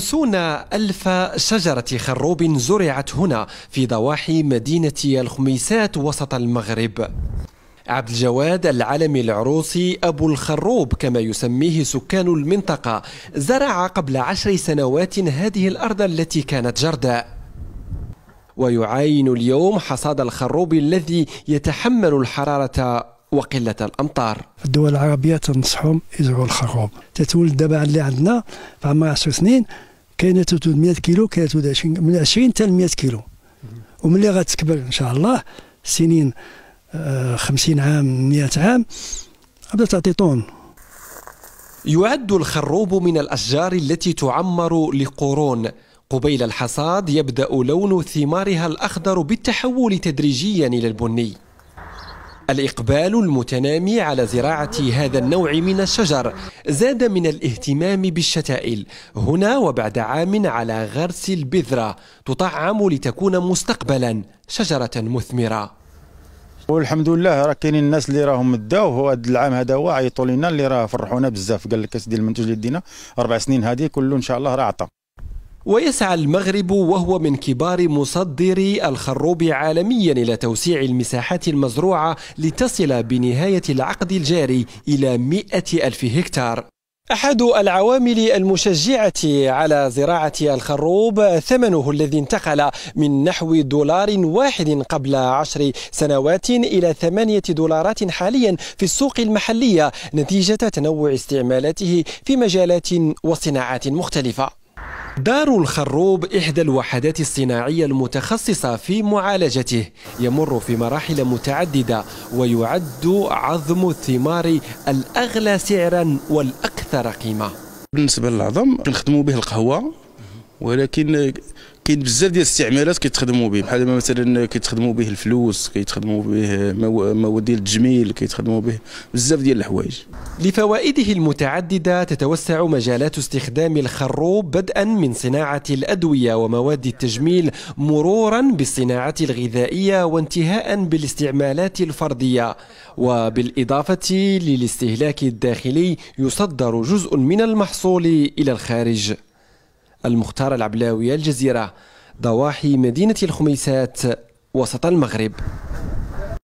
خمسون ألف شجرة خروب زرعت هنا في ضواحي مدينة الخميسات وسط المغرب عبد الجواد العلمي العروسي أبو الخروب كما يسميه سكان المنطقة زرع قبل عشر سنوات هذه الأرض التي كانت جرداء ويعاين اليوم حصاد الخروب الذي يتحمل الحرارة وقلة الأمطار الدول العربية تنصحهم يزرعوا الخروب تتولد دابا اللي عندنا في عمر 10 سنين كاينه 300 كيلو كاينه من 20 حتى 100 كيلو وملي غتكبر ان شاء الله سنين 50 آه، عام 100 عام غتبدا تعطي طون يعد الخروب من الأشجار التي تعمر لقرون قبيل الحصاد يبدأ لون ثمارها الأخضر بالتحول تدريجيا إلى البني الإقبال المتنامي على زراعة هذا النوع من الشجر زاد من الاهتمام بالشتائل هنا وبعد عام على غرس البذرة تطعم لتكون مستقبلا شجرة مثمرة والحمد لله راه كاينين الناس اللي راهم داو هذا العام هذا هو عيطوا لنا اللي راه فرحونا بزاف قال لك اسدي المنتوج اللي دينا اربع سنين هذه كله ان شاء الله راه عطى ويسعى المغرب وهو من كبار مصدري الخروب عالميا الى توسيع المساحات المزروعه لتصل بنهايه العقد الجاري الى 100 الف هكتار أحد العوامل المشجعة على زراعة الخروب ثمنه الذي انتقل من نحو دولار واحد قبل عشر سنوات إلى ثمانية دولارات حاليا في السوق المحلية نتيجة تنوع استعمالاته في مجالات وصناعات مختلفة دار الخروب إحدى الوحدات الصناعية المتخصصة في معالجته يمر في مراحل متعددة ويعد عظم الثمار الأغلى سعرا والأكثر قيمة بالنسبة للعظم نخدم به القهوة ولكن كاين بزاف ديال الاستعمالات كيتخدموا به بحال مثلا كيتخدموا به الفلوس كيتخدموا به مواد ديال التجميل كيتخدموا به بزاف ديال الحوايج لفوائده المتعدده تتوسع مجالات استخدام الخروب بدءا من صناعه الادويه ومواد التجميل مرورا بالصناعه الغذائيه وانتهاء بالاستعمالات الفرديه وبالاضافه للاستهلاك الداخلي يصدر جزء من المحصول الى الخارج المختار العبلاوي الجزيرة ضواحي مدينة الخميسات وسط المغرب